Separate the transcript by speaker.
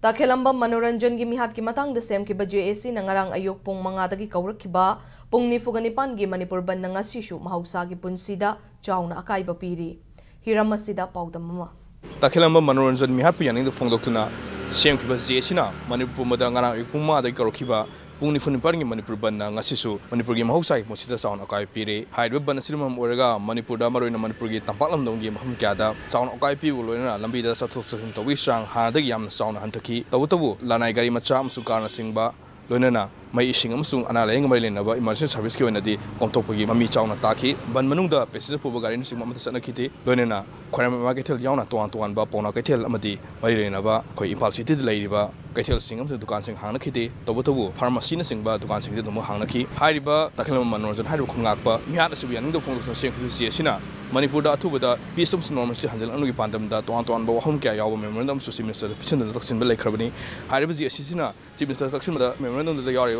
Speaker 1: Takelambam manoranjan gi mihat ki matang de sem ki baje esi nangarang ayok pung mga dagi kaurak ki ba pung nifuganipan gi Manipur ban nga sishu mahausa gi punsida chauna akai bapiri. Hiram masida paudamama.
Speaker 2: Takelambam manoranjan mihat pu yaning de fongdok tuna Siem kiba zee eh, china manipur mada ngana ikuma eh, da ikaro kiba pung ni funipar ngi manipur banna ngasi su manipur gi mahau sai mosita saun okai pire hai dwe banna sirima mwerega manipur da maroina manipur gi tampak lam dong gi maham kia saun okai pi wulu ina lambi da sa tuk tuk hinta wishang hana da gi amna saun hanta ki tawu tawu lanai gari macha am su karna singba lo 买一升 amsung，安奈儿 eng 买一升呢吧，imagine service 员呢啲，共同去啲买米蕉呢，target，但唔同的，譬如说，婆婆家啲人，如果唔系出身叻啲，因为呢，可能唔系个家庭有呢，团团吧，碰到个家庭，阿妈啲，买一升呢吧，佢 impossible 的嚟啲吧，个家庭升 amsung 的，度家升 hang 叻啲，淘宝淘宝，pharmacies 呢升吧，度家升啲都唔系 hang 叻啲，还有呢，当然唔系咁多人，还有个可能阿爸，廿二岁毕业，你都逢到个先生，佢系西那，曼尼普尔达土噶达，比斯姆斯 normally，因为咧，阿叔佢办得唔得，团团吧，我唔介意阿叔，因为阿叔西那，本身都系拆迁俾叻人，还有个西那，西那，西那拆迁，阿叔，因为阿叔，因为阿叔。